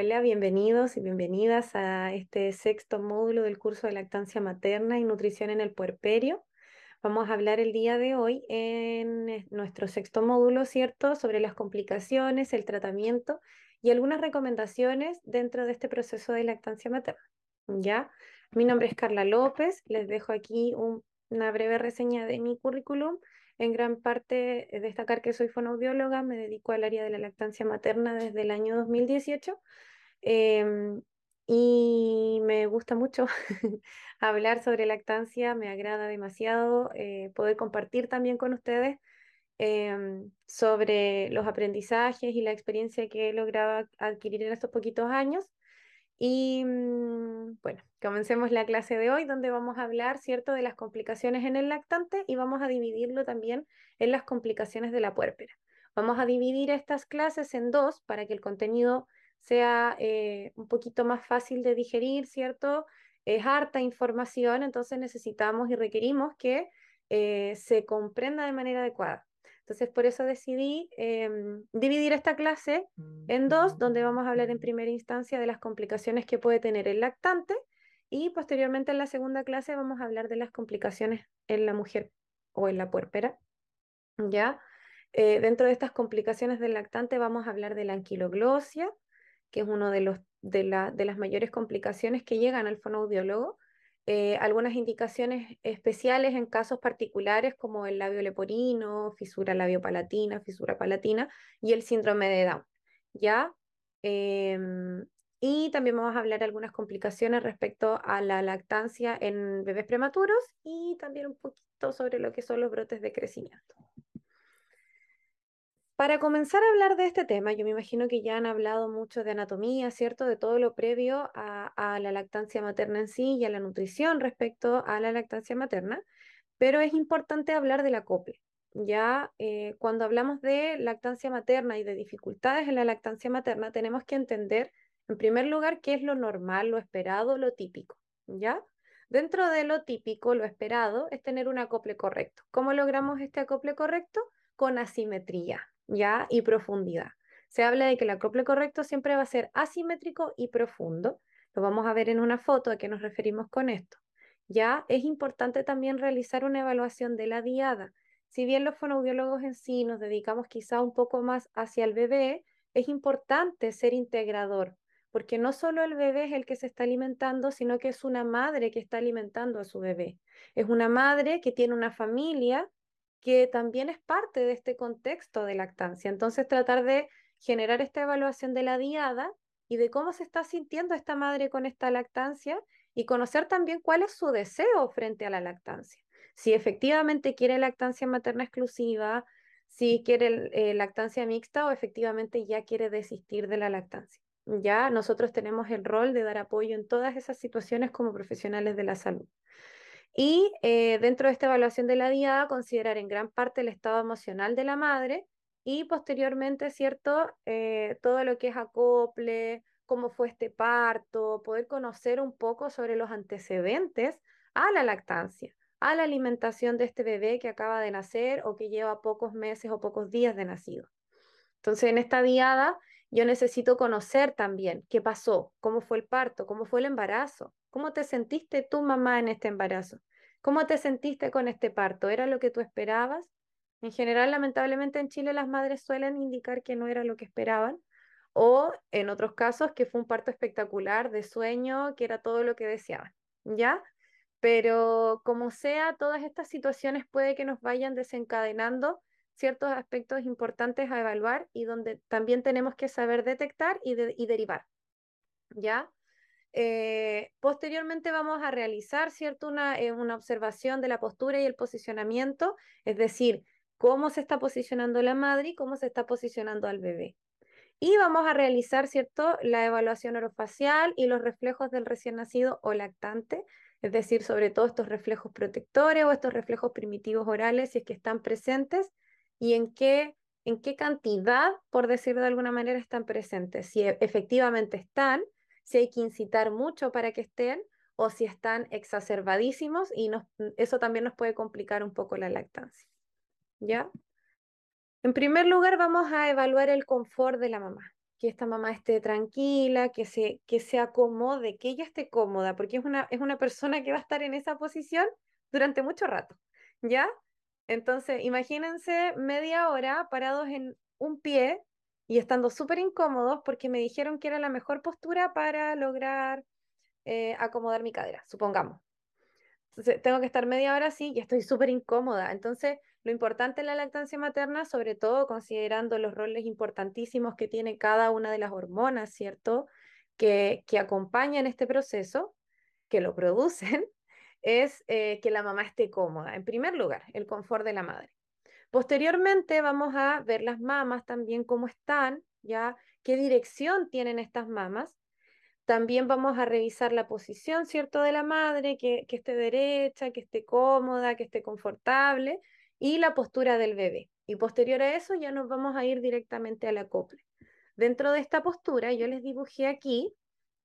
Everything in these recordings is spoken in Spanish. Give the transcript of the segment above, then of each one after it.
Hola, bienvenidos y bienvenidas a este sexto módulo del curso de lactancia materna y nutrición en el puerperio. Vamos a hablar el día de hoy en eh, nuestro sexto módulo, ¿cierto?, sobre las complicaciones, el tratamiento y algunas recomendaciones dentro de este proceso de lactancia materna. ¿Ya? Mi nombre es Carla López, les dejo aquí una breve reseña de mi currículum en gran parte eh, destacar que soy fonoaudióloga, me dedico al área de la lactancia materna desde el año 2018 em, y me gusta mucho hablar sobre lactancia, me agrada demasiado eh, poder compartir también con ustedes em, sobre los aprendizajes y la experiencia que he logrado adquirir en estos poquitos años. Y mm, bueno, comencemos la clase de hoy donde vamos a hablar, ¿cierto?, de las complicaciones en el lactante y vamos a dividirlo también en las complicaciones de la puérpera. Vamos a dividir estas clases en dos para que el contenido sea eh, un poquito más fácil de digerir, ¿cierto? Es harta información, entonces necesitamos y requerimos que eh, se comprenda de manera adecuada. Entonces, por eso decidí em, dividir esta clase mm, en dos, donde vamos a hablar en mm. primera instancia de las complicaciones que puede tener el lactante y posteriormente en la segunda clase vamos a hablar de las complicaciones en la mujer o en la puérpera. ¿ya? Eh, dentro de estas complicaciones del lactante vamos a hablar de la anquiloglosia, que es una de, los, de, de las mayores complicaciones que llegan al fonoaudiólogo eh, algunas indicaciones especiales en casos particulares como el labio leporino, fisura labiopalatina, palatina, fisura palatina y el síndrome de Down. ¿ya? Em, y también vamos a hablar algunas complicaciones respecto a la lactancia en bebés prematuros y también un poquito sobre lo que son los brotes de crecimiento. Para comenzar a hablar de este tema, yo me imagino que ya han hablado mucho de anatomía, ¿cierto? De todo lo previo a, la lactancia materna en sí y a la nutrición respecto a la lactancia materna, pero es importante hablar del acople. Ya eh, cuando hablamos de lactancia materna y de dificultades en la lactancia materna, tenemos que entender, en primer lugar, qué es lo normal, lo esperado, lo típico, ¿ya? Dentro de lo típico, lo esperado, es tener un acople correcto. ¿Cómo logramos este acople correcto? Con asimetría, ¿ya? Y profundidad. Se habla de que el acople correcto siempre va a ser asimétrico y profundo. Lo vamos a ver en una foto a qué nos referimos con esto. Ya es importante también realizar una evaluación de la diada. Si bien los fonoaudiólogos en sí nos dedicamos quizá un poco más hacia el bebé, es importante ser integrador, porque no solo el bebé es el que se está alimentando, sino que es una madre que está alimentando a su bebé. Es una madre que tiene una familia que también es parte de este contexto de lactancia. Entonces, tratar de generar esta evaluación de la diada y de cómo se está sintiendo esta madre con esta lactancia y conocer también cuál es su deseo frente a la lactancia. Si efectivamente quiere lactancia materna exclusiva, si quiere eh, lactancia mixta o efectivamente ya quiere desistir de la lactancia. Ya nosotros tenemos el rol de dar apoyo en todas esas situaciones como profesionales de la salud. Y eh, dentro de esta evaluación de la diada, considerar en gran parte el estado emocional de la madre y posteriormente, ¿cierto? Eh, todo lo que es acople, cómo fue este parto, poder conocer un poco sobre los antecedentes a la lactancia, a la alimentación de este bebé que acaba de nacer o que lleva pocos meses o pocos días de nacido. Entonces, en esta diada, yo necesito conocer también qué pasó, cómo fue el parto, cómo fue el embarazo, ¿Cómo te sentiste tú, mamá, en este embarazo? ¿Cómo te sentiste con este parto? ¿Era lo que tú esperabas? En general, lamentablemente en Chile las madres suelen indicar que no era lo que esperaban. O en otros casos que fue un parto espectacular, de sueño, que era todo lo que deseaban. ¿Ya? Pero como sea, todas estas situaciones puede que nos vayan desencadenando ciertos aspectos importantes a evaluar y donde también tenemos que saber detectar y, y derivar. ¿Ya? Eh, posteriormente vamos a realizar ¿cierto? Eh, una, observación de la postura y el posicionamiento, es decir, cómo se está posicionando la madre y cómo se está posicionando al bebé. Y vamos a realizar ¿cierto? la evaluación orofacial y los reflejos del recién nacido o lactante, es decir, sobre todo estos reflejos protectores o estos reflejos primitivos orales, si es que están presentes y en qué, en qué cantidad, por decir de alguna manera, están presentes. Si e, efectivamente están, si hay que incitar mucho para que estén o si están exacerbadísimos y eso también nos puede complicar un poco la lactancia. ¿Ya? En primer lugar, vamos a evaluar el confort de la mamá, que esta mamá esté tranquila, que se, que acomode, que ella esté cómoda, porque es una, es una persona que va a estar en esa posición durante mucho rato, ¿ya? Entonces, imagínense media hora parados en un pie y estando súper incómodos porque me dijeron que era la mejor postura para lograr eh, acomodar mi cadera, supongamos. Entonces, tengo que estar media hora así y estoy súper incómoda. Entonces, lo importante en la lactancia materna, sobre todo considerando los roles importantísimos que tiene cada una de las hormonas, ¿cierto? Que, que acompañan este proceso, que lo producen, es eh, que la mamá esté cómoda. En primer lugar, el confort de la madre. Posteriormente vamos a ver las mamas también, cómo están, ya qué dirección tienen estas mamas. También vamos a revisar la posición, ¿cierto?, de la madre, que, esté derecha, que esté cómoda, que esté confortable, y la postura del bebé. Y posterior a eso ya nos vamos a ir directamente al acople. Dentro de esta postura yo les dibujé aquí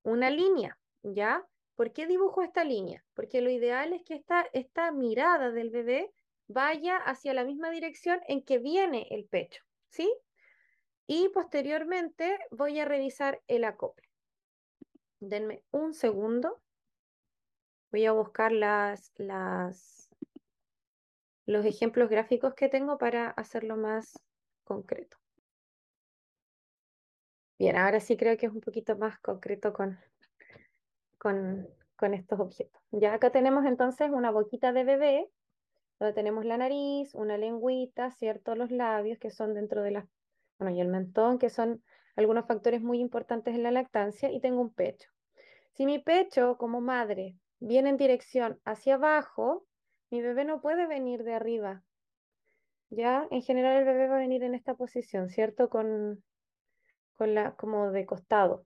una línea, ¿ya? ¿Por qué dibujo esta línea? Porque lo ideal es que esta mirada del bebé vaya hacia la misma dirección en que viene el pecho, ¿sí? Y posteriormente voy a revisar el acople. Denme un segundo. Voy a buscar las, las, los ejemplos gráficos que tengo para hacerlo más concreto. Bien, ahora sí creo que es un poquito más concreto con, con, con estos objetos. Ya acá tenemos entonces una boquita de bebé tenemos la nariz, una lengüita, ¿cierto? Los labios, que son dentro de la bueno, y el mentón, que son algunos factores muy importantes en la lactancia, y tengo un pecho. Si mi pecho como madre viene en dirección hacia abajo, mi bebé no puede venir de arriba. Ya, en general el bebé va a venir en esta posición, ¿cierto? Con, con la, como de costado.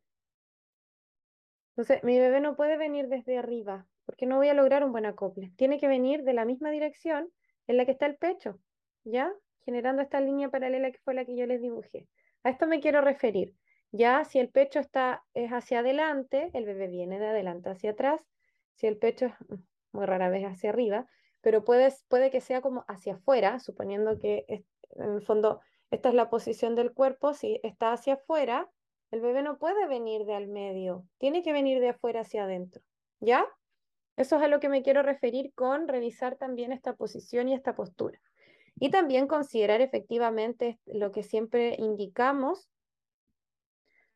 Entonces, mi bebé no puede venir desde arriba, porque no voy a lograr un buen acople. Tiene que venir de la misma dirección en la que está el pecho, ¿ya? Generando esta línea paralela que fue la que yo les dibujé. A esto me quiero referir. Ya si el pecho está es hacia adelante, el bebé viene de adelante hacia atrás. Si el pecho es mm, muy rara vez hacia arriba, pero puede, puede que sea como hacia afuera, suponiendo que en fondo esta es la posición del cuerpo, si está hacia afuera, el bebé no puede venir de al medio, tiene que venir de afuera hacia adentro, ¿ya? Eso es a lo que me quiero referir con revisar también esta posición y esta postura. Y también considerar efectivamente lo que siempre indicamos.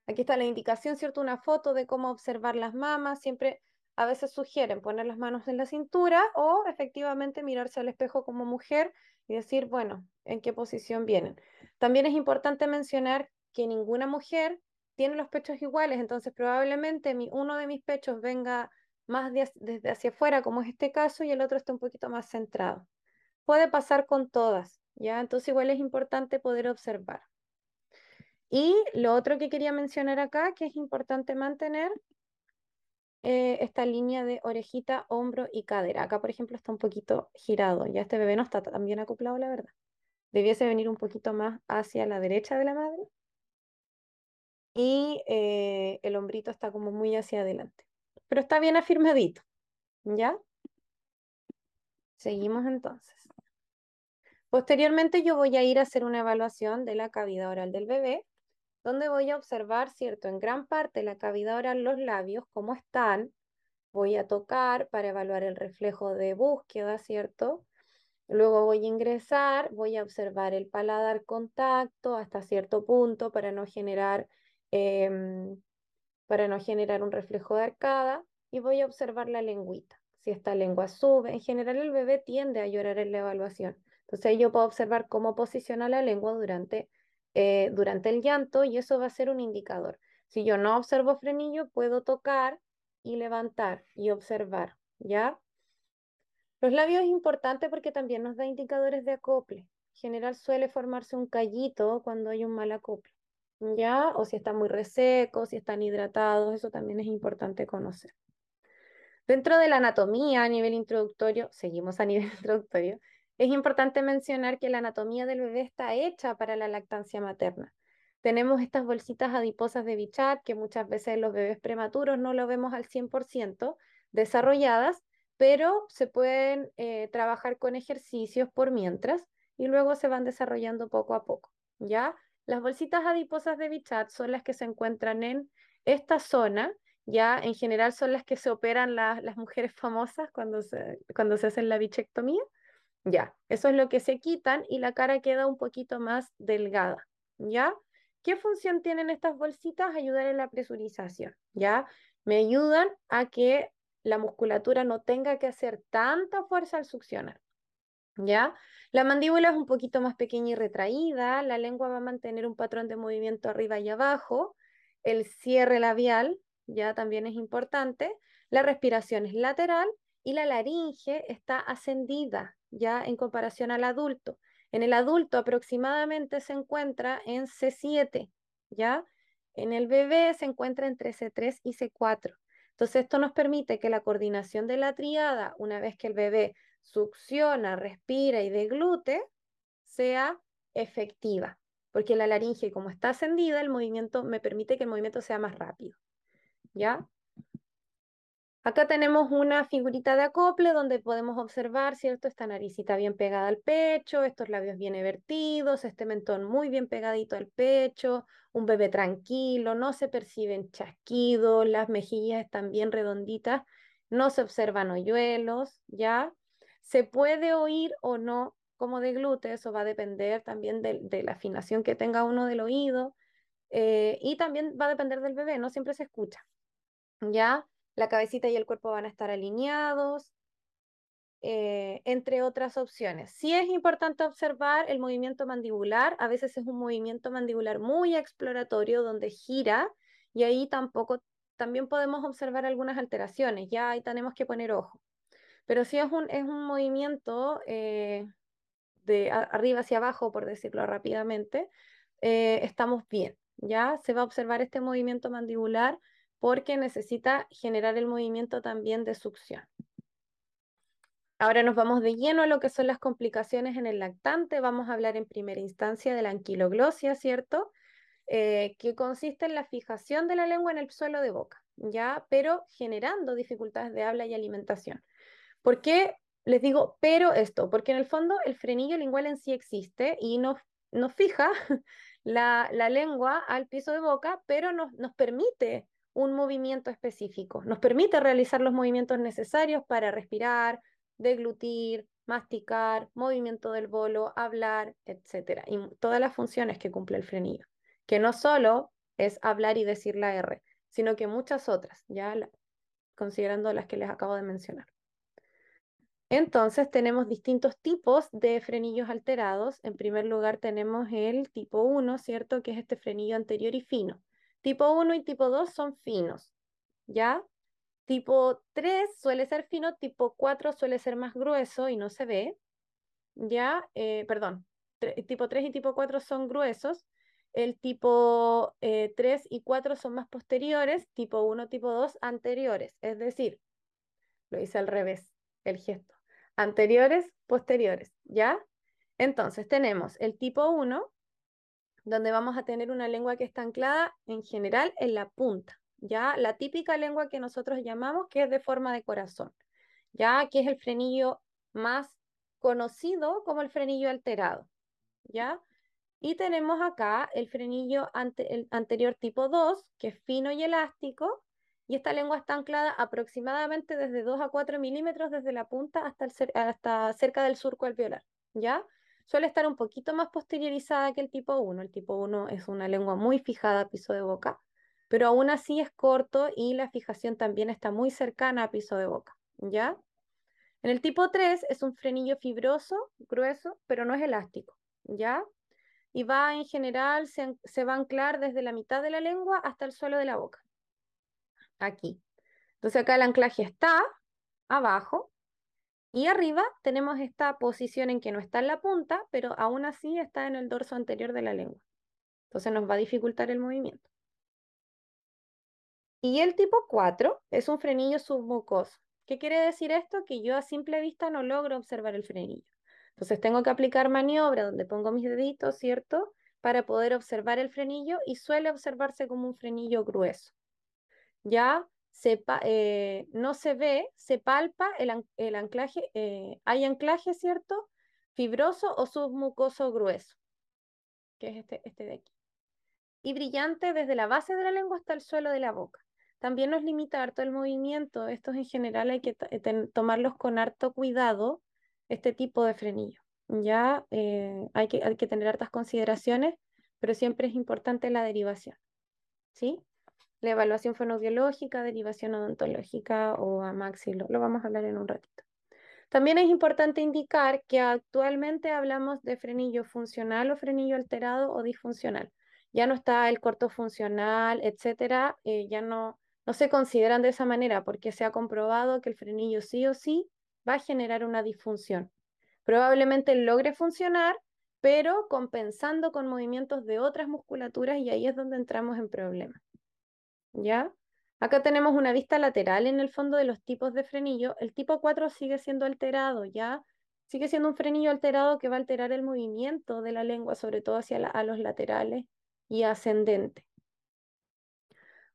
Aquí está la indicación, ¿cierto? Una foto de cómo observar las mamas. Siempre a veces sugieren poner las manos en la cintura o efectivamente mirarse al espejo como mujer y decir, bueno, en qué posición vienen. También es importante mencionar que ninguna mujer tiene los pechos iguales, entonces probablemente uno de mis pechos venga más desde hacia afuera, como es este caso, y el otro está un poquito más centrado. Puede pasar con todas, ¿ya? Entonces igual es importante poder observar. Y lo otro que quería mencionar acá, que es importante mantener, eh, esta línea de orejita, hombro y cadera. Acá, por ejemplo, está un poquito girado. Ya este bebé no está tan bien acoplado, la verdad. Debiese venir un poquito más hacia la derecha de la madre. Y eh, el hombrito está como muy hacia adelante pero está bien afirmadito, ¿ya? Seguimos entonces. Posteriormente yo voy a ir a hacer una evaluación de la cavidad oral del bebé, donde voy a observar, ¿cierto? En gran parte la cavidad oral, los labios, cómo están. Voy a tocar para evaluar el reflejo de búsqueda, ¿cierto? Luego voy a ingresar, voy a observar el paladar contacto hasta cierto punto para no generar em, para no generar un reflejo de arcada y voy a observar la lengüita. Si esta lengua sube, en general el bebé tiende a llorar en la evaluación. Entonces yo puedo observar cómo posiciona la lengua durante, eh, durante el llanto y eso va a ser un indicador. Si yo no observo frenillo, puedo tocar y levantar y observar, ¿ya? Los labios es importante porque también nos da indicadores de acople. En general suele formarse un callito cuando hay un mal acople. ¿ya? O si están muy resecos, si están hidratados, eso también es importante conocer. Dentro de la anatomía a nivel introductorio, seguimos a nivel introductorio, es importante mencionar que la anatomía del bebé está hecha para la lactancia materna. Tenemos estas bolsitas adiposas de Bichat, que muchas veces los bebés prematuros no lo vemos al 100% desarrolladas, pero se pueden eh, trabajar con ejercicios por mientras y luego se van desarrollando poco a poco, ¿ya? Las bolsitas adiposas de Bichat son las que se encuentran en esta zona, ya en general son las que se operan las mujeres famosas cuando se, cuando hacen la bichectomía. Ya, eso es lo que se quitan y la cara queda un poquito más delgada, ¿ya? ¿Qué función tienen estas bolsitas? Ayudar en la presurización, ¿ya? Me ayudan a que la musculatura no tenga que hacer tanta fuerza al succionar. ¿ya? La mandíbula es un poquito más pequeña y retraída, la lengua va a mantener un patrón de movimiento arriba y abajo, el cierre labial, ya también es importante, la respiración es lateral y la laringe está ascendida, ya en comparación al adulto. En el adulto aproximadamente se encuentra en C7, ¿ya? En el bebé se encuentra entre C3 y C4. Entonces esto nos permite que la coordinación de la triada, una vez que el bebé succiona, respira y deglute sea efectiva, porque la laringe como está ascendida, el movimiento me permite que el movimiento sea más rápido. ¿Ya? Acá tenemos una figurita de acople donde podemos observar, ¿cierto? Esta naricita bien pegada al pecho, estos labios bien vertidos, este mentón muy bien pegadito al pecho, un bebé tranquilo, no se perciben chasquidos, las mejillas están bien redonditas, no se observan hoyuelos, ¿ya? Se puede oír o no como de eso va a depender también de, la afinación que tenga uno del oído eh, y también va a depender del bebé, no siempre se escucha. ¿Ya? La cabecita y el cuerpo van a estar alineados, eh, entre otras opciones. Sí es importante observar el movimiento mandibular, a veces es un movimiento mandibular muy exploratorio donde gira y ahí tampoco, también podemos observar algunas alteraciones, ya ahí tenemos que poner ojo. Pero si es un, movimiento eh, de arriba hacia abajo, por decirlo rápidamente, eh, estamos bien, ¿ya? Se va a observar este movimiento mandibular porque necesita generar el movimiento también de succión. Ahora nos vamos de lleno a lo que son las complicaciones en el lactante. Vamos a hablar en primera instancia de la anquiloglosia, ¿cierto? Eh, que consiste en la fijación de la lengua en el suelo de boca, ¿ya? Pero generando dificultades de habla y alimentación. ¿Por qué les digo, pero esto? Porque en el fondo el frenillo lingual en sí existe y nos, nos fija la, lengua al piso de boca, pero nos, permite un movimiento específico, nos permite realizar los movimientos necesarios para respirar, deglutir, masticar, movimiento del bolo, hablar, etc. Y todas las funciones que cumple el frenillo, que no solo es hablar y decir la R, sino que muchas otras, ya considerando las que les acabo de mencionar. Entonces tenemos distintos tipos de frenillos alterados. En primer lugar tenemos el tipo 1, ¿cierto? Que es este frenillo anterior y fino. Tipo 1 y tipo 2 son finos, ¿ya? Tipo 3 suele ser fino, tipo 4 suele ser más grueso y no se ve, ¿ya? Eh, perdón, tipo 3 y tipo 4 son gruesos, el tipo 3 eh, y 4 son más posteriores, tipo 1, tipo 2 anteriores, es decir, lo hice al revés, el gesto anteriores, posteriores, ¿ya? Entonces tenemos el tipo 1, donde vamos a tener una lengua que está anclada en general en la punta, ¿ya? La típica lengua que nosotros llamamos que es de forma de corazón, ¿ya? Que es el frenillo más conocido como el frenillo alterado, ¿ya? Y tenemos acá el frenillo anterior tipo 2, que es fino y elástico, y esta lengua está anclada aproximadamente desde 2 a 4 milímetros desde la punta hasta, hasta cerca del surco alveolar, ¿ya? Suele estar un poquito más posteriorizada que el tipo 1. El tipo 1 es una lengua muy fijada a piso de boca, pero aún así es corto y la fijación también está muy cercana a piso de boca, ¿ya? En el tipo 3 es un frenillo fibroso, grueso, pero no es elástico, ¿ya? Y va en general, se, se va a anclar desde la mitad de la lengua hasta el suelo de la boca aquí. Entonces acá el anclaje está abajo y arriba tenemos esta posición en que no está en la punta, pero aún así está en el dorso anterior de la lengua. Entonces nos va a dificultar el movimiento. Y el tipo 4 es un frenillo submucoso. ¿Qué quiere decir esto? Que yo a simple vista no logro observar el frenillo. Entonces tengo que aplicar maniobra donde pongo mis deditos, ¿cierto? Para poder observar el frenillo y suele observarse como un frenillo grueso. ¿ya? Eh, no se ve, se palpa el, anclaje, eh, hay anclaje, ¿cierto? Fibroso o submucoso grueso, que es este, este, de aquí. Y brillante desde la base de la lengua hasta el suelo de la boca. También nos limita harto el movimiento, estos en general hay que eh, tomarlos con harto cuidado, este tipo de frenillo. Ya hay, que, hay que tener hartas consideraciones, pero siempre es importante la derivación. ¿Sí? la evaluación fonobiológica, derivación odontológica o a maxilo. Lo vamos a hablar en un ratito. También es importante indicar que actualmente hablamos de frenillo funcional o frenillo alterado o disfuncional. Ya no está el corto funcional, etcétera, eh, ya no, no se consideran de esa manera porque se ha comprobado que el frenillo sí o sí va a generar una disfunción. Probablemente logre funcionar, pero compensando con movimientos de otras musculaturas y ahí es donde entramos en problemas. ¿ya? Acá tenemos una vista lateral en el fondo de los tipos de frenillo. El tipo 4 sigue siendo alterado, ¿ya? Sigue siendo un frenillo alterado que va a alterar el movimiento de la lengua, sobre todo hacia a los laterales y ascendente.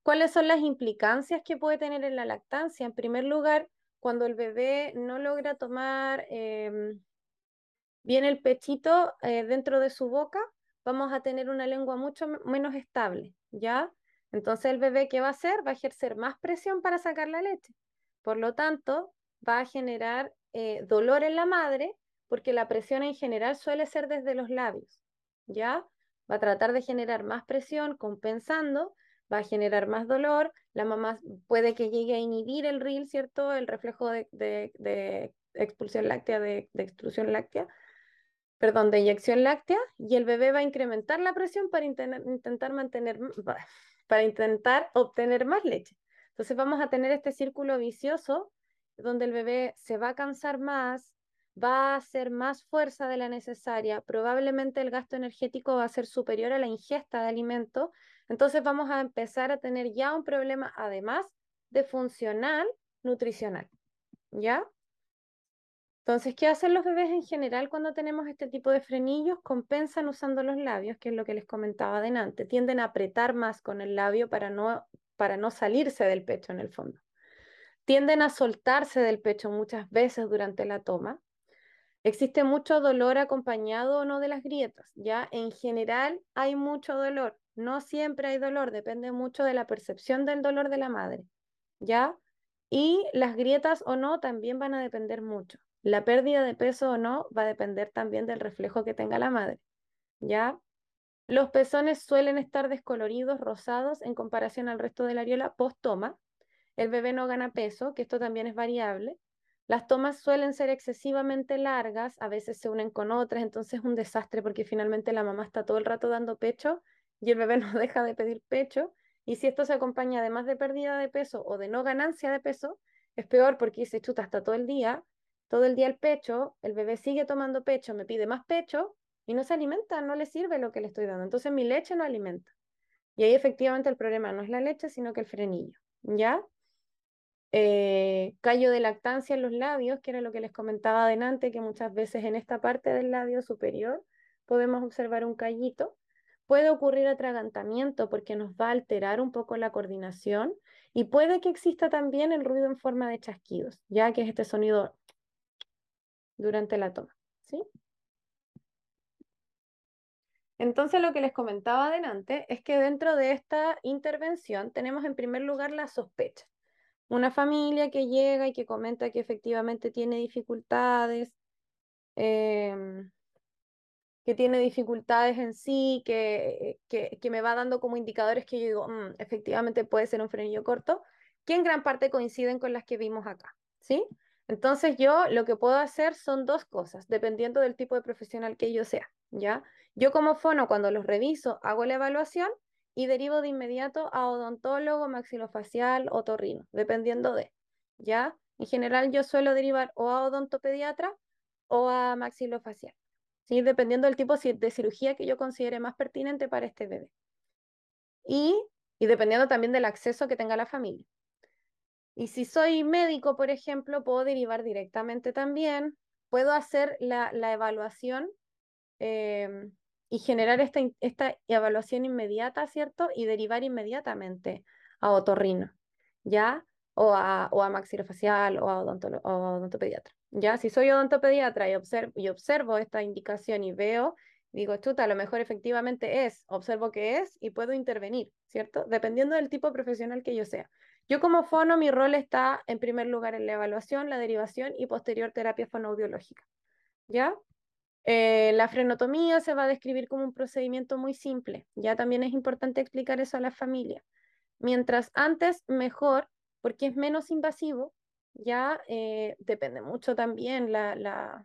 ¿Cuáles son las implicancias que puede tener en la lactancia? En primer lugar, cuando el bebé no logra tomar em, bien el pechito eh, dentro de su boca, vamos a tener una lengua mucho menos estable, ¿ya? Entonces el bebé, ¿qué va a hacer? Va a ejercer más presión para sacar la leche. Por lo tanto, va a generar eh, dolor en la madre porque la presión en general suele ser desde los labios, ¿ya? Va a tratar de generar más presión compensando, va a generar más dolor, la mamá puede que llegue a inhibir el RIL, ¿cierto? El reflejo de, expulsión láctea, de, extrusión láctea, perdón, de inyección láctea, y el bebé va a incrementar la presión para intentar mantener para intentar obtener más leche. Entonces vamos a tener este círculo vicioso donde el bebé se va a cansar más, va a hacer más fuerza de la necesaria, probablemente el gasto energético va a ser superior a la ingesta de alimento, entonces vamos a empezar a tener ya un problema, además de funcional, nutricional. ¿Ya? Entonces, ¿qué hacen los bebés en general cuando tenemos este tipo de frenillos? Compensan usando los labios, que es lo que les comentaba adelante. Tienden a apretar más con el labio para no, para no salirse del pecho en el fondo. Tienden a soltarse del pecho muchas veces durante la toma. Existe mucho dolor acompañado o no de las grietas, ¿ya? En general hay mucho dolor, no siempre hay dolor, depende mucho de la percepción del dolor de la madre, ¿ya? Y las grietas o no también van a depender mucho. La pérdida de peso o no va a depender también del reflejo que tenga la madre. ¿Ya? Los pezones suelen estar descoloridos, rosados, en comparación al resto de la areola post-toma. El bebé no gana peso, que esto también es variable. Las tomas suelen ser excesivamente largas, a veces se unen con otras, entonces es un desastre porque finalmente la mamá está todo el rato dando pecho y el bebé no deja de pedir pecho. Y si esto se acompaña además de pérdida de peso o de no ganancia de peso, es peor porque se chuta, hasta todo el día todo el día el pecho, el bebé sigue tomando pecho, me pide más pecho y no se alimenta, no le sirve lo que le estoy dando. Entonces mi leche no alimenta. Y ahí efectivamente el problema no es la leche, sino que el frenillo, ¿ya? Eh, callo de lactancia en los labios, que era lo que les comentaba adelante, que muchas veces en esta parte del labio superior podemos observar un callito. Puede ocurrir atragantamiento porque nos va a alterar un poco la coordinación y puede que exista también el ruido en forma de chasquidos, ya que es este sonido durante la toma. ¿sí? Entonces lo que les comentaba adelante es que dentro de esta intervención tenemos en primer lugar la sospecha. Una familia que llega y que comenta que efectivamente tiene dificultades, em, que tiene dificultades en sí, que, que, me va dando como indicadores que yo digo, mm, efectivamente puede ser un frenillo corto, que en gran parte coinciden con las que vimos acá, ¿sí? Entonces yo lo que puedo hacer son dos cosas, dependiendo del tipo de profesional que yo sea, ¿ya? Yo como fono, cuando los reviso, hago la evaluación y derivo de inmediato a odontólogo, maxilofacial o torrino, dependiendo de, ¿ya? En general yo suelo derivar o a odontopediatra o a maxilofacial, ¿sí? Dependiendo del tipo de cirugía que yo considere más pertinente para este bebé. Y, y dependiendo también del acceso que tenga la familia. Y si soy médico, por ejemplo, puedo derivar directamente también, puedo hacer la, evaluación em, y generar esta, evaluación inmediata, ¿cierto? Y derivar inmediatamente a otorrino, ¿ya? O a, o a maxilofacial o a, o a, odontopediatra, ¿ya? Si soy odontopediatra y observo, y observo esta indicación y veo, digo, chuta, a lo mejor efectivamente es, observo que es y puedo intervenir, ¿cierto? Dependiendo del tipo profesional que yo sea. Yo como fono, mi rol está en primer lugar en la evaluación, la derivación y posterior terapia fonoaudiológica. ¿Ya? Eh, la frenotomía se va a describir como un procedimiento muy simple. Ya también es importante explicar eso a la familia. Mientras antes, mejor, porque es menos invasivo. Ya eh, depende mucho también la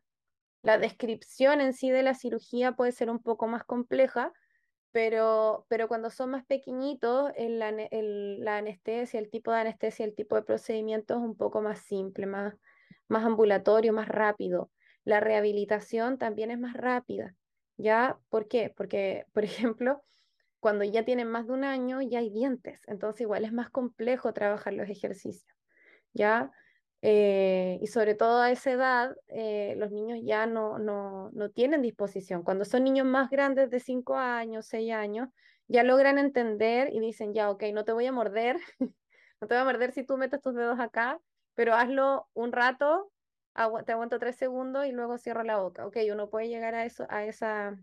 descripción en sí de la cirugía puede ser un poco más compleja, pero, cuando son más pequeñitos, la, anestesia, el tipo de anestesia, el tipo de procedimiento es un poco más simple, más, ambulatorio, más rápido. La rehabilitación también es más rápida. ¿Ya? ¿Por qué? Porque, por ejemplo, cuando ya tienen más de un año, ya hay dientes, entonces igual es más complejo trabajar los ejercicios, ¿ya? Eh, y sobre todo a esa edad, eh, los niños ya no, tienen disposición. Cuando son niños más grandes de 5 años, 6 años, ya logran entender y dicen, ya, ok, no te voy a morder, no te voy a morder si tú metes tus dedos acá, pero hazlo un rato, te aguanto 3 segundos y luego cierro la boca. Ok, uno puede llegar a, eso, a, esa,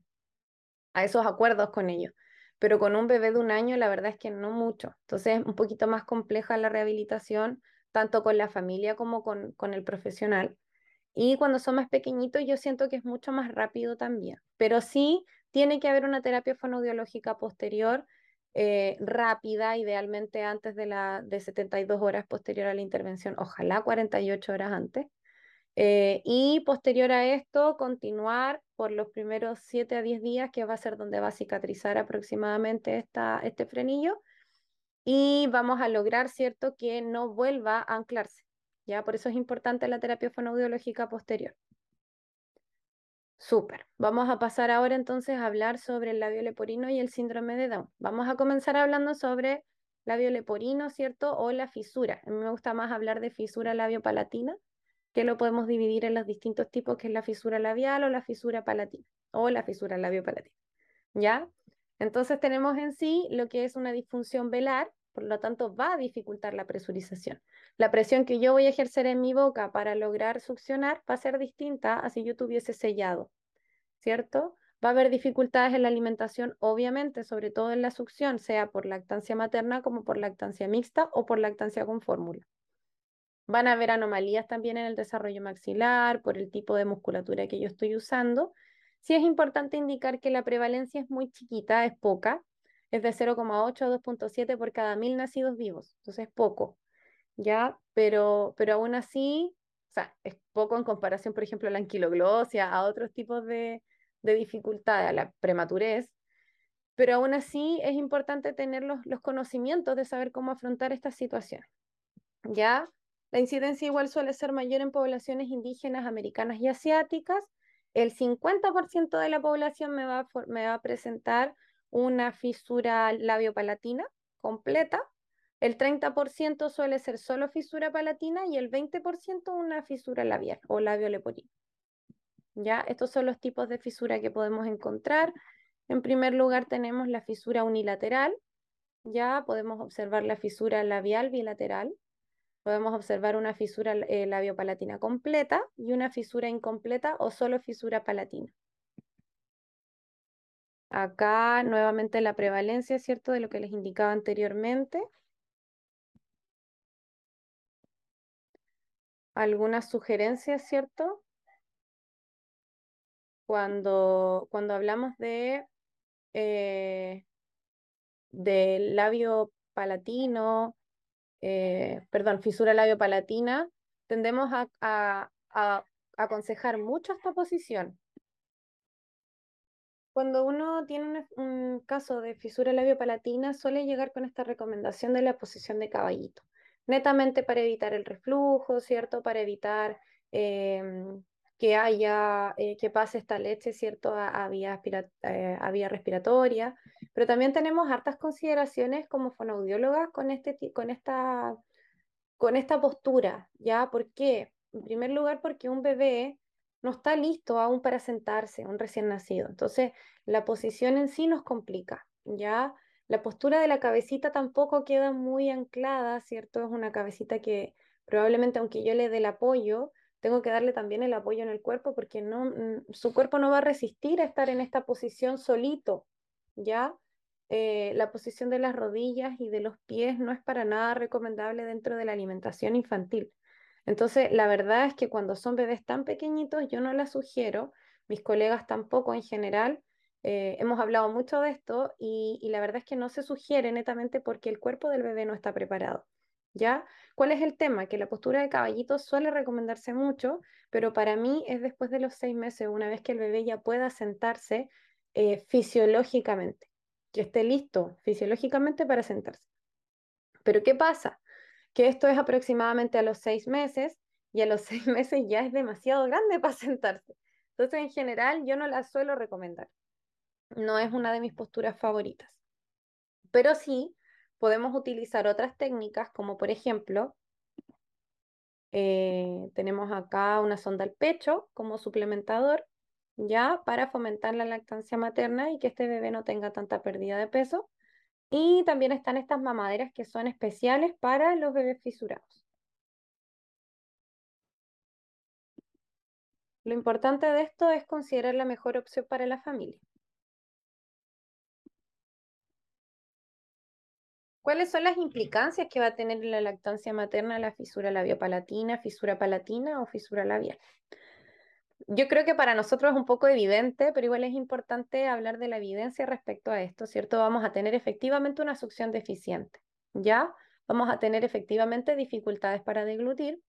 a esos acuerdos con ellos. Pero con un bebé de un año, la verdad es que no mucho. Entonces, es un poquito más compleja la rehabilitación tanto con la familia como con, el profesional. Y cuando son más pequeñitos, yo siento que es mucho más rápido también. Pero sí tiene que haber una terapia fonoaudiológica posterior, eh, rápida, idealmente antes de, la, de 72 horas posterior a la intervención, ojalá 48 horas antes. Eh, y posterior a esto, continuar por los primeros 7 a 10 días, que va a ser donde va a cicatrizar aproximadamente este frenillo, y vamos a lograr, ¿cierto?, que no vuelva a anclarse. ¿ya? Por eso es importante la terapia fonoaudiológica posterior. Súper. Vamos a pasar ahora entonces a hablar sobre el labio leporino y el síndrome de Down. Vamos a comenzar hablando sobre labio leporino, ¿cierto? O la fisura. A mí me gusta más hablar de fisura labio palatina, que lo podemos dividir en los distintos tipos, que es la fisura labial o la fisura palatina, o la fisura labio palatina. ¿Ya? Entonces tenemos en sí lo que es una disfunción velar, por lo tanto va a dificultar la presurización. La presión que yo voy a ejercer en mi boca para lograr succionar va a ser distinta a si yo tuviese sellado, ¿cierto? Va a haber dificultades en la alimentación, obviamente, sobre todo en la succión, sea por lactancia materna como por lactancia mixta o por lactancia con fórmula. Van a haber anomalías también en el desarrollo maxilar, por el tipo de musculatura que yo estoy usando. Sí es importante indicar que la prevalencia es muy chiquita, es poca, es de 0,8 a 2,7 por cada mil nacidos vivos, entonces es poco, ¿ya? Pero, pero aún así, o sea, es poco en comparación, por ejemplo, a la anquiloglosia, a otros tipos de, de dificultades, a la prematurez, pero aún así es importante tener los, conocimientos de saber cómo afrontar esta situación, ¿ya? La incidencia igual suele ser mayor en poblaciones indígenas, americanas y asiáticas. El 50% de la población me va a presentar una fisura labiopalatina completa. El 30% suele ser solo fisura palatina y el 20% una fisura labial o labio leporino. ¿Ya? Estos son los tipos de fisura que podemos encontrar. En primer lugar tenemos la fisura unilateral. Ya podemos observar la fisura labial bilateral. Podemos observar una fisura eh, labio labiopalatina completa y una fisura incompleta o solo fisura palatina. Acá nuevamente la prevalencia, ¿cierto? De lo que les indicaba anteriormente. Algunas sugerencias, ¿cierto? Cuando, hablamos de, eh, labio palatino, eh, perdón, fisura labio palatina, tendemos a aconsejar mucho esta posición, cuando uno tiene un, caso de fisura labiopalatina, suele llegar con esta recomendación de la posición de caballito, netamente para evitar el reflujo, ¿cierto? Para evitar em, que haya, eh, que pase esta leche, ¿cierto? Eh, a, vía respiratoria. Pero también tenemos hartas consideraciones como fonoaudiólogas con, este, con, esta, con esta postura, ¿ya? ¿Por qué? En primer lugar, porque un bebé no está listo aún para sentarse, un recién nacido. Entonces, la posición en sí nos complica, ¿ya? La postura de la cabecita tampoco queda muy anclada, ¿cierto? Es una cabecita que probablemente aunque yo le dé el apoyo, tengo que darle también el apoyo en el cuerpo porque su cuerpo no va a resistir a estar en esta posición solito, ¿ya? Eh, la posición de las rodillas y de los pies no es para nada recomendable dentro de la alimentación infantil. Entonces, la verdad es que cuando son bebés tan pequeñitos, yo no la sugiero, mis colegas tampoco en general. Eh, hemos hablado mucho de esto y, la verdad es que no se sugiere netamente porque el cuerpo del bebé no está preparado. ¿Ya? ¿Cuál es el tema? Que la postura de caballito suele recomendarse mucho, pero para mí es después de los seis meses, una vez que el bebé ya pueda sentarse eh, fisiológicamente, que esté listo fisiológicamente para sentarse. Pero ¿qué pasa? que esto es aproximadamente a los seis meses y a los seis meses ya es demasiado grande para sentarse. Entonces, en general, yo no la suelo recomendar. No es una de mis posturas favoritas. Pero sí podemos utilizar otras técnicas, como por ejemplo, eh, tenemos acá una sonda al pecho como suplementador, ya para fomentar la lactancia materna y que este bebé no tenga tanta pérdida de peso. Y también están estas mamaderas que son especiales para los bebés fisurados. Lo importante de esto es considerar la mejor opción para la familia. ¿Cuáles son las implicancias que va a tener la lactancia materna la fisura labiopalatina, fisura palatina o fisura labial? yo creo que para nosotros es un poco evidente, pero igual es importante hablar de la evidencia respecto a esto, ¿cierto? Vamos a tener efectivamente una succión deficiente, ¿ya? Vamos a tener efectivamente dificultades para deglutir,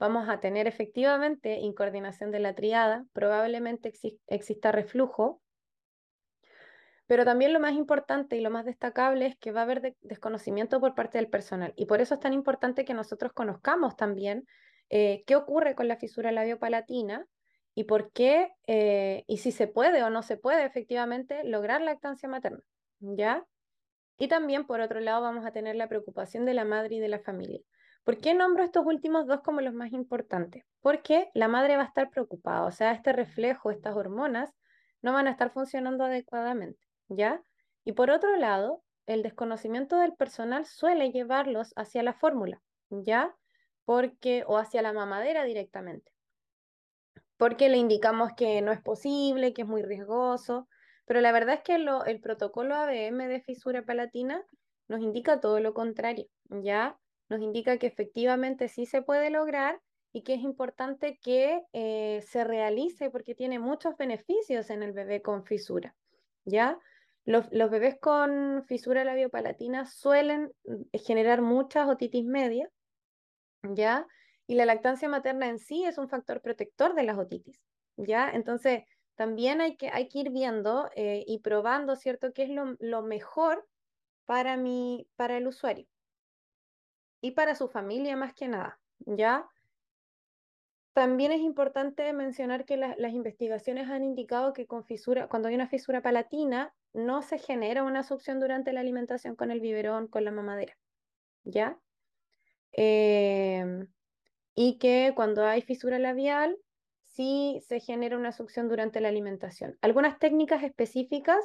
vamos a tener efectivamente incoordinación de la triada, probablemente exista reflujo, pero también lo más importante y lo más destacable es que va a haber desconocimiento por parte del personal. Y por eso es tan importante que nosotros conozcamos también eh, qué ocurre con la fisura labiopalatina y por qué, eh, y si se puede o no se puede efectivamente lograr lactancia materna, ¿ya? Y también, por otro lado, vamos a tener la preocupación de la madre y de la familia. ¿Por qué nombro estos últimos dos como los más importantes? Porque la madre va a estar preocupada, o sea, este reflejo, estas hormonas, no van a estar funcionando adecuadamente, ¿ya? Y por otro lado, el desconocimiento del personal suele llevarlos hacia la fórmula, ¿ya? Porque, o hacia la mamadera directamente, porque le indicamos que no es posible, que es muy riesgoso, pero la verdad es que el protocolo ABM de fisura palatina nos indica todo lo contrario, ¿ya? Nos indica que efectivamente sí se puede lograr y que es importante que eh, se realice porque tiene muchos beneficios en el bebé con fisura, ¿ya? Los, bebés con fisura labiopalatina suelen mm, generar muchas otitis media, ¿ya? Y la lactancia materna en sí es un factor protector de las otitis, ¿ya? Entonces, también hay que, hay que ir viendo eh, y probando, ¿cierto?, qué es lo, mejor para, para el usuario y para su familia más que nada, ¿ya? También es importante mencionar que las investigaciones han indicado que con fisura, cuando hay una fisura palatina, no se genera una succión durante la alimentación con el biberón, con la mamadera, ¿ya? Em, y que cuando hay fisura labial, sí se genera una succión durante la alimentación. Algunas técnicas específicas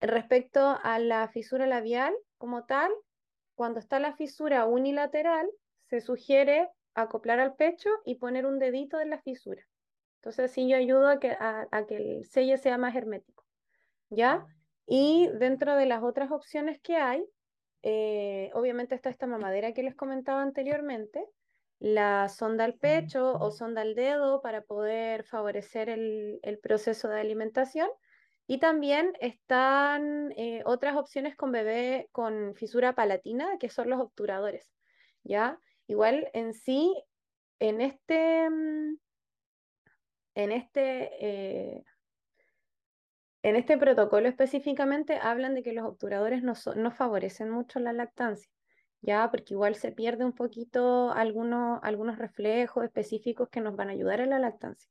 respecto a la fisura labial como tal, cuando está la fisura unilateral, se sugiere acoplar al pecho y poner un dedito en la fisura. Entonces, así yo ayudo a que, el sello sea más hermético. ¿Ya? Ah. Y dentro de las otras opciones que hay, eh, obviamente está esta mamadera que les comentaba anteriormente, la sonda al pecho o sonda al dedo para poder favorecer el, proceso de alimentación. Y también están eh, otras opciones con bebé con fisura palatina, que son los obturadores. ¿ya? Igual en sí, en este, mm, en este, eh, en este protocolo específicamente hablan de que los obturadores no, no favorecen mucho la lactancia. ¿ya? Porque igual se pierde un poquito algunos, algunos reflejos específicos que nos van a ayudar en la lactancia.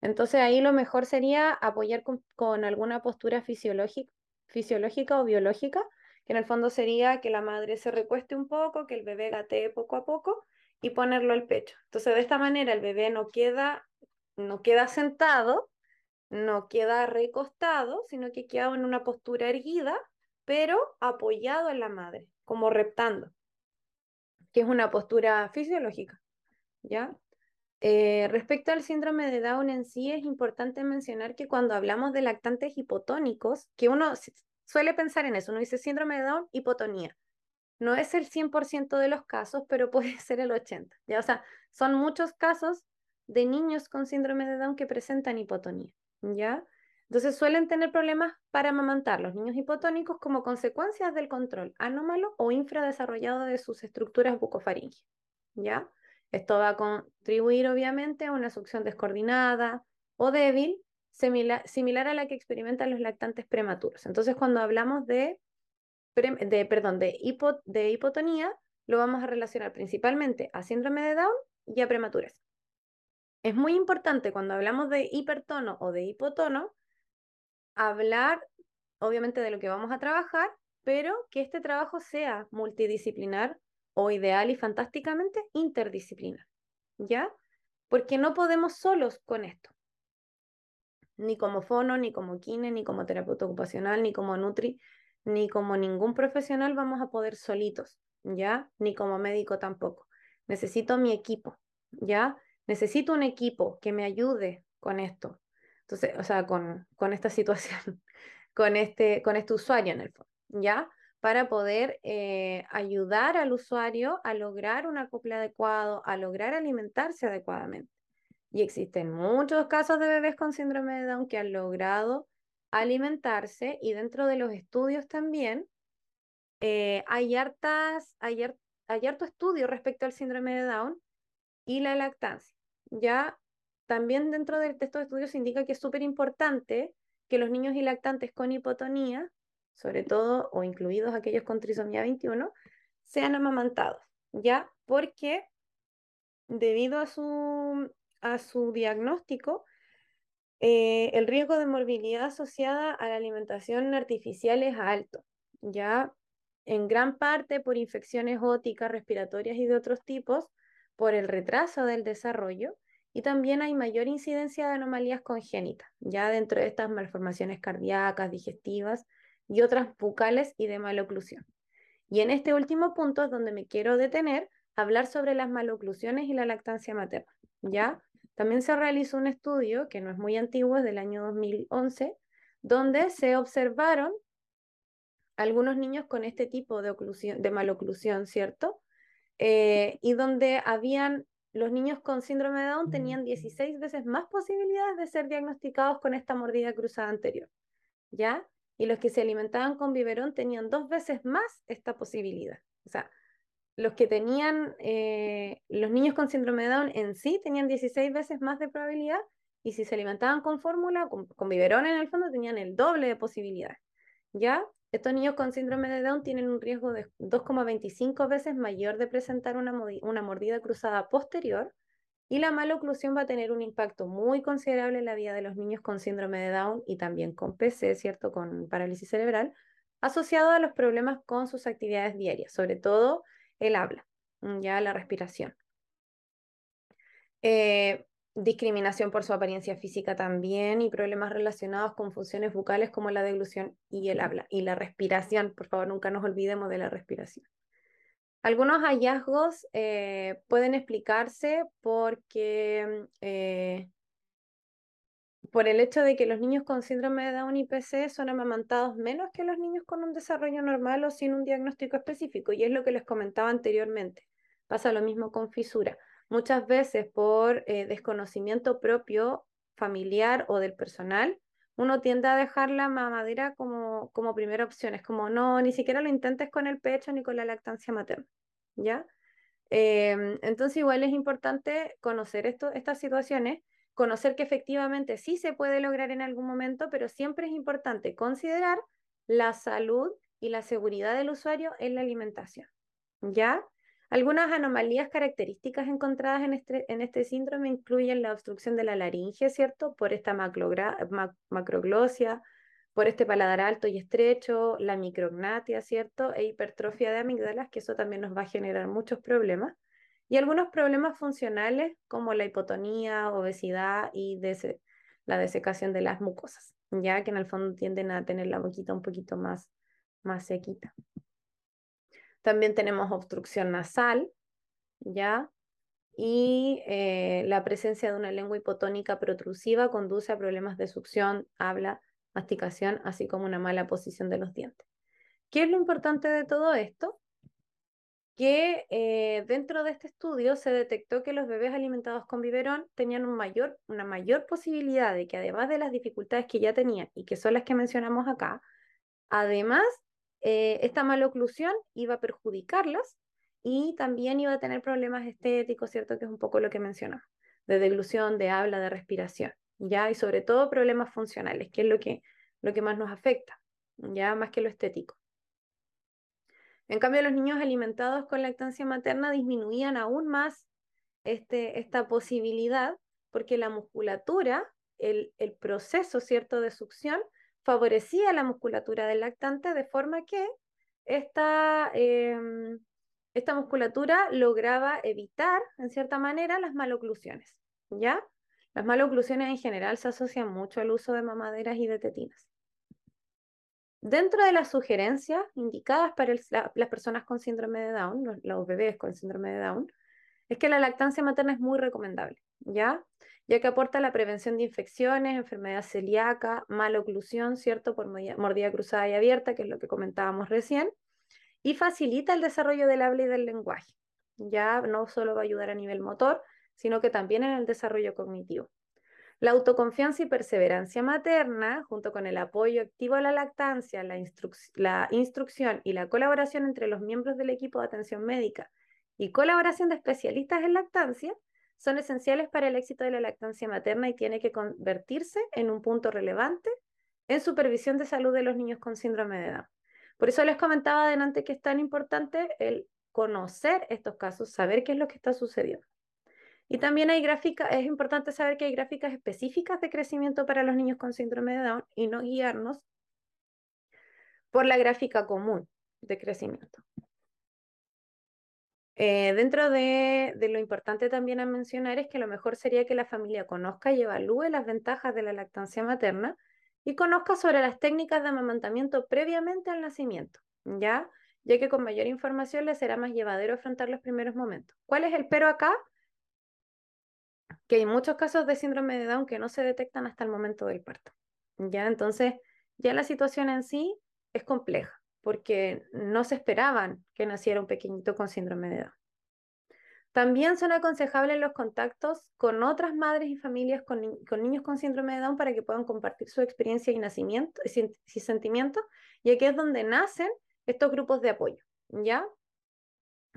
Entonces ahí lo mejor sería apoyar con, alguna postura fisiológica, fisiológica o biológica, que en el fondo sería que la madre se recueste un poco, que el bebé gatee poco a poco y ponerlo al pecho. Entonces de esta manera el bebé no queda, no queda sentado, no queda recostado, sino que queda en una postura erguida, pero apoyado en la madre como reptando, que es una postura fisiológica, ¿ya? Eh, respecto al síndrome de Down en sí, es importante mencionar que cuando hablamos de lactantes hipotónicos, que uno suele pensar en eso, uno dice síndrome de Down, hipotonía. No es el 100% de los casos, pero puede ser el 80%. ¿ya? O sea, son muchos casos de niños con síndrome de Down que presentan hipotonía. ¿ya? Entonces suelen tener problemas para amamantar los niños hipotónicos como consecuencias del control anómalo o infradesarrollado de sus estructuras bucofaringe. ¿Ya? Esto va a contribuir obviamente a una succión descoordinada o débil, similar, a la que experimentan los lactantes prematuros. Entonces cuando hablamos de, perdón, de, de hipotonía, lo vamos a relacionar principalmente a síndrome de Down y a prematuras. Es muy importante cuando hablamos de hipertono o de hipotono hablar, obviamente, de lo que vamos a trabajar, pero que este trabajo sea multidisciplinar o ideal y fantásticamente interdisciplinar, ¿ya? Porque no podemos solos con esto, ni como fono, ni como kine, ni como terapeuta ocupacional, ni como nutri, ni como ningún profesional vamos a poder solitos, ¿ya? Ni como médico tampoco. Necesito mi equipo, ¿ya? Necesito un equipo que me ayude con esto, entonces, o sea, con, esta situación, con este, con este usuario en el fondo, ¿ya? Para poder eh, ayudar al usuario a lograr un acople adecuado, a lograr alimentarse adecuadamente. Y existen muchos casos de bebés con síndrome de Down que han logrado alimentarse y dentro de los estudios también eh, hay, hartas, hay, hay harto estudio respecto al síndrome de Down y la lactancia. Ya también dentro del texto de estudios se indica que es súper importante que los niños y lactantes con hipotonía, sobre todo o incluidos aquellos con trisomía 21, sean amamantados, ¿ya? Porque debido a su, diagnóstico, eh, el riesgo de morbilidad asociada a la alimentación artificial es alto, ¿ya? En gran parte por infecciones óticas, respiratorias y de otros tipos, por el retraso del desarrollo y también hay mayor incidencia de anomalías congénitas, ya dentro de estas malformaciones cardíacas, digestivas y otras bucales y de maloclusión. Y en este último punto es donde me quiero detener, hablar sobre las maloclusiones y la lactancia materna, ¿ya? También se realizó un estudio, que no es muy antiguo, es del año 2011, donde se observaron algunos niños con este tipo de, oclusión, de maloclusión, ¿cierto? Eh, y donde habían los niños con síndrome de Down mm. tenían 16 veces más posibilidades de ser diagnosticados con esta mordida cruzada anterior, ¿ya? Y los que se alimentaban con biberón tenían dos veces más esta posibilidad. O sea, los que tenían, eh, los niños con síndrome de Down en sí tenían 16 veces más de probabilidad y si se alimentaban con fórmula, con, biberón en el fondo, tenían el doble de posibilidades, ¿ya? Estos niños con síndrome de Down tienen un riesgo de 2,25 veces mayor de presentar una, mordida cruzada posterior y la mala oclusión va a tener un impacto muy considerable en la vida de los niños con síndrome de Down y también con PC, ¿cierto? Con parálisis cerebral, asociado a los problemas con sus actividades diarias, sobre todo el habla, mm, ya la respiración. Eh, discriminación por su apariencia física también y problemas relacionados con funciones bucales como la deglución y el habla y la respiración. Por favor, nunca nos olvidemos de la respiración. Algunos hallazgos eh, pueden explicarse porque mm, eh, por el hecho de que los niños con síndrome de Down y PC son amamantados menos que los niños con un desarrollo normal o sin un diagnóstico específico, y es lo que les comentaba anteriormente. Pasa lo mismo con fisura muchas veces por eh, desconocimiento propio, familiar o del personal, uno tiende a dejar la mamadera como, primera opción. Es como, no, ni siquiera lo intentes con el pecho ni con la lactancia materna, ¿ya? Em, entonces igual es importante conocer estas situaciones, conocer que efectivamente sí se puede lograr en algún momento, pero siempre es importante considerar la salud y la seguridad del usuario en la alimentación, ¿ya? Algunas anomalías características encontradas este, en este, síndrome incluyen la obstrucción de la laringe, ¿cierto? Por esta macroglosia, por este paladar alto y estrecho, la micrognatia, ¿cierto? E hipertrofia de amígdalas, que eso también nos va a generar muchos problemas. Y algunos problemas funcionales como la hipotonía, obesidad y la desecación de las mucosas, ya que en el fondo tienden a tener la boquita un poquito más, más sequita. También tenemos obstrucción nasal, ¿ya? Y eh, la presencia de una lengua hipotónica protrusiva conduce a problemas de succión, habla, masticación, así como una mala posición de los dientes. ¿Qué es lo importante de todo esto? Que eh, dentro de este estudio se detectó que los bebés alimentados con biberón tenían un mayor, una mayor posibilidad de que además de las dificultades que ya tenían y que son las que mencionamos acá, además esta eh, esta maloclusión iba a perjudicarlas y también iba a tener problemas estéticos, ¿cierto? Que es un poco lo que mencionaba, de deglución, de habla, de respiración, ¿ya? Y sobre todo problemas funcionales, que es lo que, lo que más nos afecta, ¿ya? Más que lo estético. En cambio, los niños alimentados con lactancia materna disminuían aún más este, esta posibilidad porque la musculatura, el, el proceso, ¿cierto?, de succión favorecía la musculatura del lactante de forma que esta, em, esta musculatura lograba evitar, en cierta manera, las maloclusiones, ¿ya? Las maloclusiones en general se asocian mucho al uso de mamaderas y de tetinas. Dentro de las sugerencias indicadas para las personas con síndrome de Down, los, los, bebés con síndrome de Down, es que la lactancia materna es muy recomendable, ¿ya? ya que aporta la prevención de infecciones, enfermedad celíaca, mala oclusión, ¿cierto? Por mordida cruzada y abierta, que es lo que comentábamos recién, y facilita el desarrollo del habla y del lenguaje. Ya no solo va a ayudar a nivel motor, sino que también en el desarrollo cognitivo. La autoconfianza y perseverancia materna, junto con el apoyo activo a la lactancia, la, instrucción y la colaboración entre los miembros del equipo de atención médica y colaboración de especialistas en lactancia, son esenciales para el éxito de la lactancia materna y tiene que convertirse en un punto relevante en supervisión de salud de los niños con síndrome de Down. Por eso les comentaba adelante que es tan importante el conocer estos casos, saber qué es lo que está sucediendo. Y también hay gráfica. es importante saber que hay gráficas específicas de crecimiento para los niños con síndrome de Down y no guiarnos por la gráfica común de crecimiento. Eh, dentro de, lo importante también a mencionar es que lo mejor sería que la familia conozca y evalúe las ventajas de la lactancia materna y conozca sobre las técnicas de amamantamiento previamente al nacimiento, ¿ya? Ya que con mayor información le será más llevadero afrontar los primeros momentos. ¿Cuál es el pero acá? Que hay muchos casos de síndrome de Down que no se detectan hasta el momento del parto, ¿ya? Entonces, ya la situación en sí es compleja porque no se esperaban que naciera un pequeñito con síndrome de Down. También son aconsejables los contactos con otras madres y familias con, niños con síndrome de Down para que puedan compartir su experiencia y, nacimiento, y sentimientos, y aquí es donde nacen estos grupos de apoyo, ¿ya?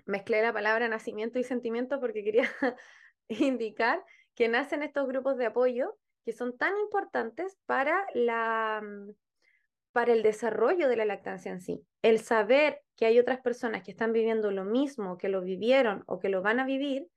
Mezclé la palabra nacimiento y sentimiento porque quería indicar que nacen estos grupos de apoyo que son tan importantes para la mm, para el desarrollo de la lactancia en sí. El saber que hay otras personas que están viviendo lo mismo, que lo vivieron o que lo van a vivir,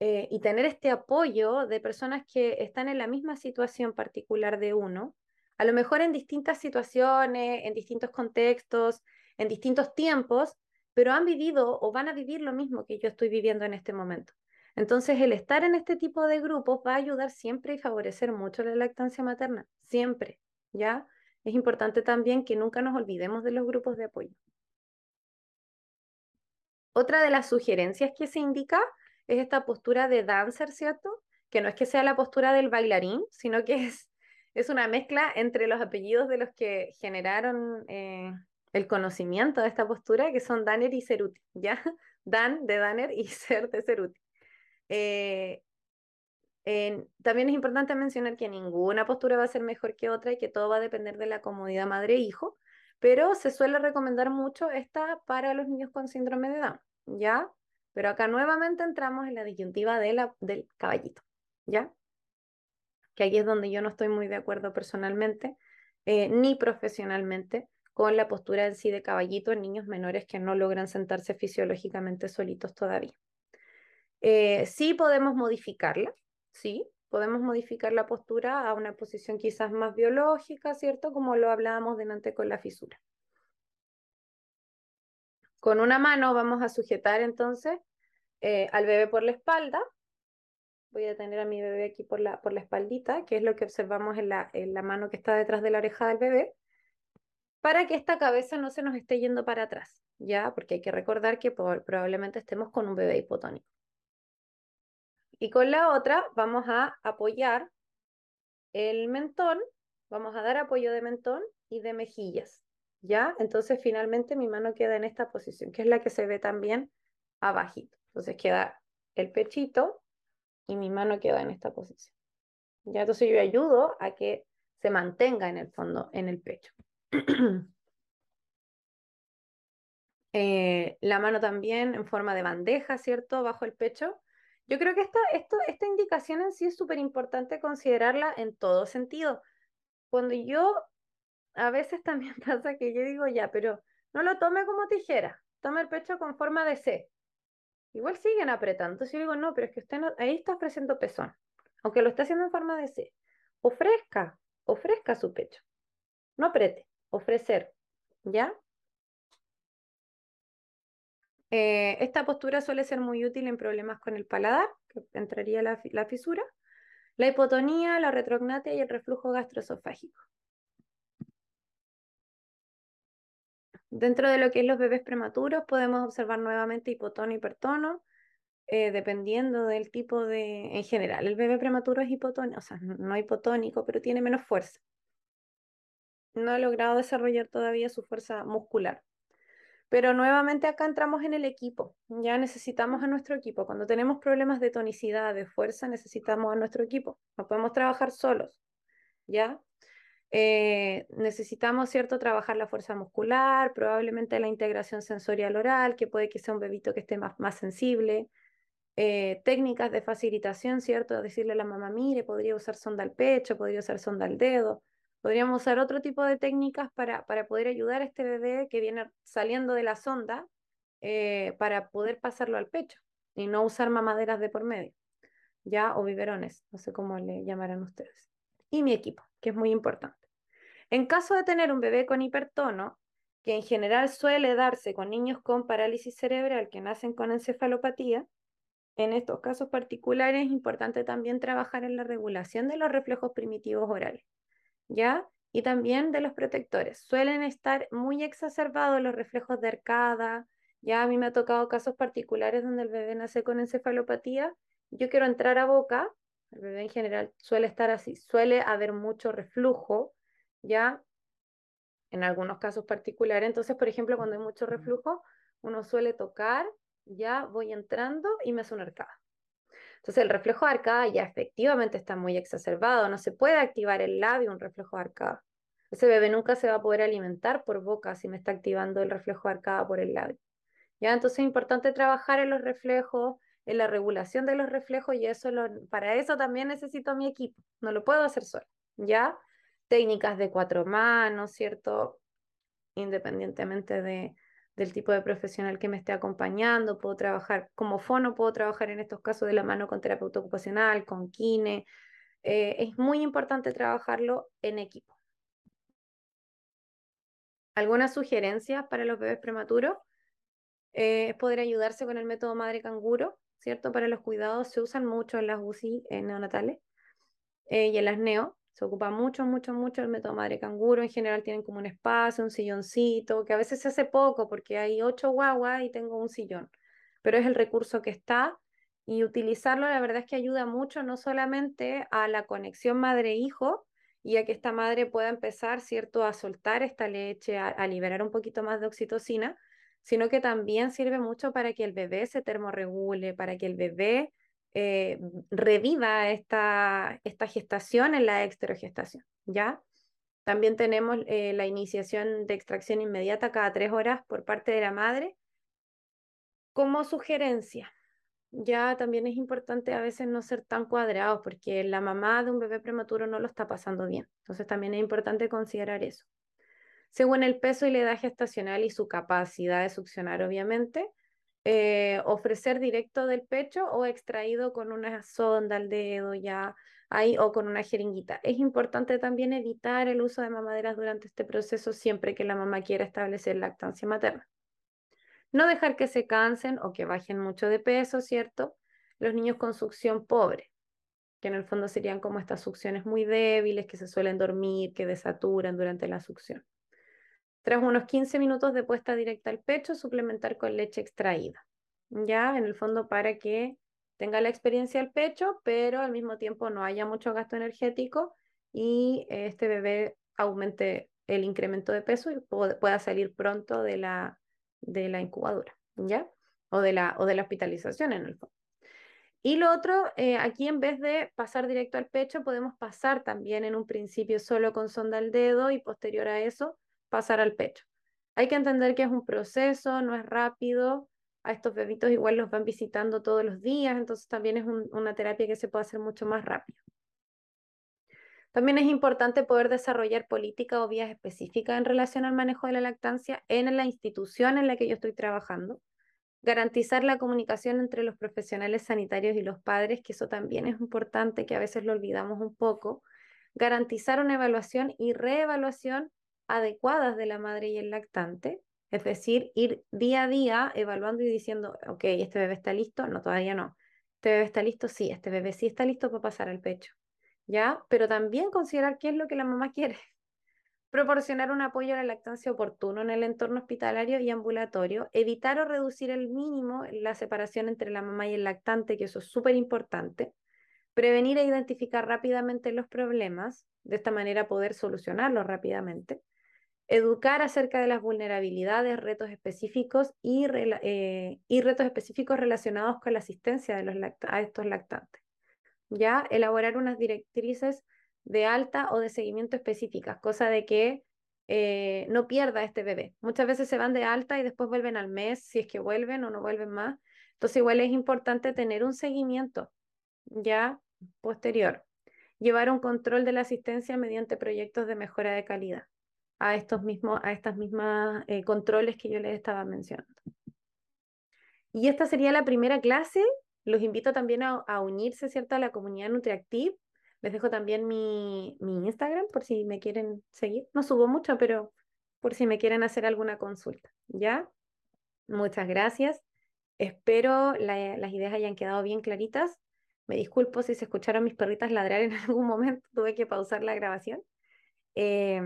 eh, y tener este apoyo de personas que están en la misma situación particular de uno, a lo mejor en distintas situaciones, en distintos contextos, en distintos tiempos, pero han vivido o van a vivir lo mismo que yo estoy viviendo en este momento. Entonces, el estar en este tipo de grupos va a ayudar siempre y favorecer mucho la lactancia materna, siempre, ¿ya? es importante también que nunca nos olvidemos de los grupos de apoyo. Otra de las sugerencias que se indica es esta postura de dancer, ¿cierto? Que no es que sea la postura del bailarín, sino que es, es una mezcla entre los apellidos de los que generaron eh, el conocimiento de esta postura, que son Danner y Ceruti, ¿ya? Dan de Daner y Cer de Ceruti. Eh, también es importante mencionar que ninguna postura va a ser mejor que otra y que todo va a depender de la comodidad madre-hijo, pero se suele recomendar mucho esta para los niños con síndrome de Down, ¿ya? Pero acá nuevamente entramos en la disyuntiva del caballito, ¿ya? Que ahí es donde yo no estoy muy de acuerdo personalmente eh, ni profesionalmente con la postura en sí de caballito en niños menores que no logran sentarse fisiológicamente solitos todavía. Eh, sí podemos modificarla, sí, podemos modificar la postura a una posición quizás más biológica, ¿cierto? Como lo hablábamos delante con la fisura. Con una mano vamos a sujetar entonces eh, al bebé por la espalda. Voy a tener a mi bebé aquí por la, por la espaldita, que es lo que observamos en la, en la mano que está detrás de la oreja del bebé, para que esta cabeza no se nos esté yendo para atrás, ¿ya? Porque hay que recordar que probablemente estemos con un bebé hipotónico. Y con la otra vamos a apoyar el mentón, vamos a dar apoyo de mentón y de mejillas, ¿ya? Entonces finalmente mi mano queda en esta posición, que es la que se ve también abajito. Entonces queda el pechito y mi mano queda en esta posición. ¿Ya? Entonces yo ayudo a que se mantenga en el fondo, en el pecho. Eh, la mano también en forma de bandeja, ¿cierto? Bajo el pecho yo creo que esta, esto, esta indicación en sí es súper importante considerarla en todo sentido. Cuando yo, a veces también pasa que yo digo, ya, pero no lo tome como tijera, tome el pecho con forma de C. Igual siguen apretando. Entonces yo digo, no, pero es que usted ahí está ofreciendo pezón, aunque lo está haciendo en forma de C. Ofrezca, ofrezca su pecho. No apriete, ofrecer, ¿ya? Eh, esta postura suele ser muy útil en problemas con el paladar, que entraría la, fisura, la hipotonía, la retrognatia y el reflujo gastroesofágico. Dentro de lo que es los bebés prematuros, podemos observar nuevamente hipotono y hipertono, eh, dependiendo del tipo de... En general, el bebé prematuro es hipotónico, o sea, no hipotónico, pero tiene menos fuerza. No ha logrado desarrollar todavía su fuerza muscular. Pero nuevamente acá entramos en el equipo, ya necesitamos a nuestro equipo. Cuando tenemos problemas de tonicidad, de fuerza, necesitamos a nuestro equipo. No podemos trabajar solos, ¿ya? Eh, necesitamos, ¿cierto?, trabajar la fuerza muscular, probablemente la integración sensorial oral, que puede que sea un bebito que esté más, más sensible. Eh, técnicas de facilitación, ¿cierto? Decirle a la mamá, mire, podría usar sonda al pecho, podría usar sonda al dedo. Podríamos usar otro tipo de técnicas para, poder ayudar a este bebé que viene saliendo de la sonda eh, para poder pasarlo al pecho y no usar mamaderas de por medio, ya, o biberones, no sé cómo le llamarán ustedes. Y mi equipo, que es muy importante. En caso de tener un bebé con hipertono, que en general suele darse con niños con parálisis cerebral que nacen con encefalopatía, en estos casos particulares es importante también trabajar en la regulación de los reflejos primitivos orales. ¿ya? Y también de los protectores. Suelen estar muy exacerbados los reflejos de arcada, ya a mí me ha tocado casos particulares donde el bebé nace con encefalopatía, yo quiero entrar a boca, el bebé en general suele estar así, suele haber mucho reflujo, ya en algunos casos particulares. Entonces, por ejemplo, cuando hay mucho reflujo, uno suele tocar, ya voy entrando y me hace una arcada. Entonces el reflejo de arcada ya efectivamente está muy exacerbado, no se puede activar el labio un reflejo de arcada. Ese bebé nunca se va a poder alimentar por boca si me está activando el reflejo de arcada por el labio. ¿Ya? Entonces es importante trabajar en los reflejos, en la regulación de los reflejos y eso para eso también necesito mi equipo, no lo puedo hacer solo. ¿ya? Técnicas de cuatro manos, ¿cierto? Independientemente de, del tipo de profesional que me esté acompañando, puedo trabajar como fono, puedo trabajar en estos casos de la mano con terapeuta ocupacional, con kine. Eh, es muy importante trabajarlo en equipo. ¿Algunas sugerencias para los bebés prematuros? es eh, poder ayudarse con el método madre canguro, ¿cierto? Para los cuidados se usan mucho en las UCI neonatales eh, y en las NEO. Se ocupa mucho, mucho, mucho el método madre canguro. En general tienen como un espacio, un silloncito, que a veces se hace poco porque hay ocho guaguas y tengo un sillón. Pero es el recurso que está y utilizarlo la verdad es que ayuda mucho no solamente a la conexión madre-hijo y a que esta madre pueda empezar, ¿cierto?, a soltar esta leche, a, a liberar un poquito más de oxitocina, sino que también sirve mucho para que el bebé se termorregule, para que el bebé eh, reviva esta, gestación en la exterogestación, ¿ya? También tenemos eh, la iniciación de extracción inmediata cada tres horas por parte de la madre como sugerencia. Ya también es importante a veces no ser tan cuadrados porque la mamá de un bebé prematuro no lo está pasando bien. Entonces también es importante considerar eso. Según el peso y la edad gestacional y su capacidad de succionar, obviamente, eh, ofrecer directo del pecho o extraído con una sonda al dedo ya ahí o con una jeringuita. Es importante también evitar el uso de mamaderas durante este proceso siempre que la mamá quiera establecer lactancia materna. No dejar que se cansen o que bajen mucho de peso, ¿cierto? Los niños con succión pobre, que en el fondo serían como estas succiones muy débiles que se suelen dormir, que desaturan durante la succión. Tras unos 15 minutos de puesta directa al pecho, suplementar con leche extraída. Ya, en el fondo para que tenga la experiencia al pecho, pero al mismo tiempo no haya mucho gasto energético y este bebé aumente el incremento de peso y pueda salir pronto de la, de incubadora, ¿ya? O de la, hospitalización en el fondo. Y lo otro, eh, aquí en vez de pasar directo al pecho, podemos pasar también en un principio solo con sonda al dedo y posterior a eso pasar al pecho. Hay que entender que es un proceso, no es rápido. A estos bebitos igual los van visitando todos los días, entonces también es una terapia que se puede hacer mucho más rápido. También es importante poder desarrollar políticas o vías específicas en relación al manejo de la lactancia en la institución en la que yo estoy trabajando. Garantizar la comunicación entre los profesionales sanitarios y los padres, que eso también es importante, que a veces lo olvidamos un poco. Garantizar una evaluación y reevaluación adecuadas de la madre y el lactante, es decir, ir día a día evaluando y diciendo, ok, este bebé está listo, no, todavía no. Este bebé está listo, sí, este bebé sí está listo para pasar al pecho, ¿ya? Pero también considerar qué es lo que la mamá quiere. Proporcionar un apoyo a la lactancia oportuno en el entorno hospitalario y ambulatorio. Evitar o reducir al mínimo la separación entre la mamá y el lactante, que eso es súper importante. Prevenir e identificar rápidamente los problemas, de esta manera poder solucionarlos rápidamente educar acerca de las vulnerabilidades, retos específicos eh, y, retos específicos relacionados con la asistencia de los a estos lactantes. Ya elaborar unas directrices de alta o de seguimiento específicas, cosa de que eh, no pierda este bebé. Muchas veces se van de alta y después vuelven al mes, si es que vuelven o no vuelven más. Entonces igual es importante tener un seguimiento ya posterior. Llevar un control de la asistencia mediante proyectos de mejora de calidad a estos mismos, a estas mismas eh, controles que yo les estaba mencionando. Y esta sería la primera clase. Los invito también a, unirse, ¿cierto?, a la comunidad NutriActive. Les dejo también mi, Instagram por si me quieren seguir. No subo mucho, pero por si me quieren hacer alguna consulta. ¿Ya? Muchas gracias. Espero las ideas hayan quedado bien claritas. Me disculpo si se escucharon mis perritas ladrar en algún momento. Tuve que pausar la grabación. Eh,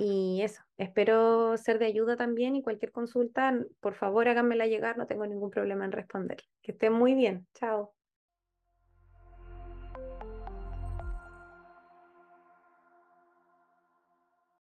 y eso, espero ser de ayuda también y cualquier consulta, por favor háganmela llegar, no tengo ningún problema en responder. Que estén muy bien, chao.